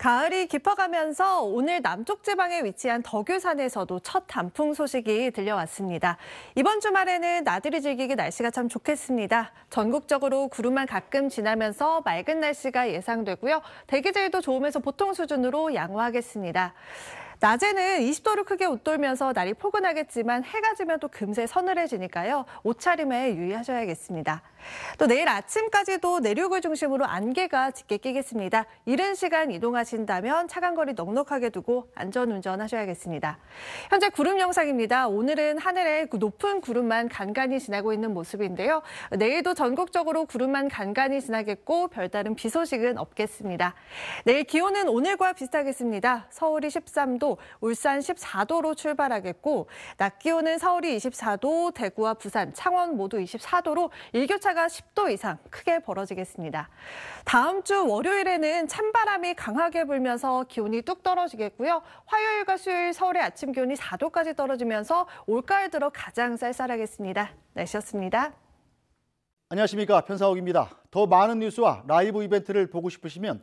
가을이 깊어가면서 오늘 남쪽 지방에 위치한 덕유산에서도 첫 단풍 소식이 들려왔습니다. 이번 주말에는 나들이 즐기기 날씨가 참 좋겠습니다. 전국적으로 구름만 가끔 지나면서 맑은 날씨가 예상되고요. 대기질도 좋으면서 보통 수준으로 양호하겠습니다. 낮에는 20도를 크게 웃돌면서 날이 포근하겠지만 해가 지면 또 금세 서늘해지니까요. 옷차림에 유의하셔야겠습니다. 또 내일 아침까지도 내륙을 중심으로 안개가 짙게 끼겠습니다. 이른 시간 이동하신다면 차간 거리 넉넉하게 두고 안전 운전하셔야겠습니다. 현재 구름 영상입니다. 오늘은 하늘에 그 높은 구름만 간간히 지나고 있는 모습인데요. 내일도 전국적으로 구름만 간간히 지나겠고 별다른 비 소식은 없겠습니다. 내일 기온은 오늘과 비슷하겠습니다. 서울이 13도, 울산 14도로 출발하겠고 낮 기온은 서울이 24도, 대구와 부산, 창원 모두 24도로 일교차가 10도 이상 크게 벌어지겠습니다. 다음 주 월요일에는 찬바람이 강하게 불면서 기온이 뚝 떨어지겠고요. 화요일과 수요일 서울의 아침 기온이 4도까지 떨어지면서 올가을 들어 가장 쌀쌀하겠습니다. 날씨였습니다. 안녕하십니까 편사옥입니다. 더 많은 뉴스와 라이브 이벤트를 보고 싶으시면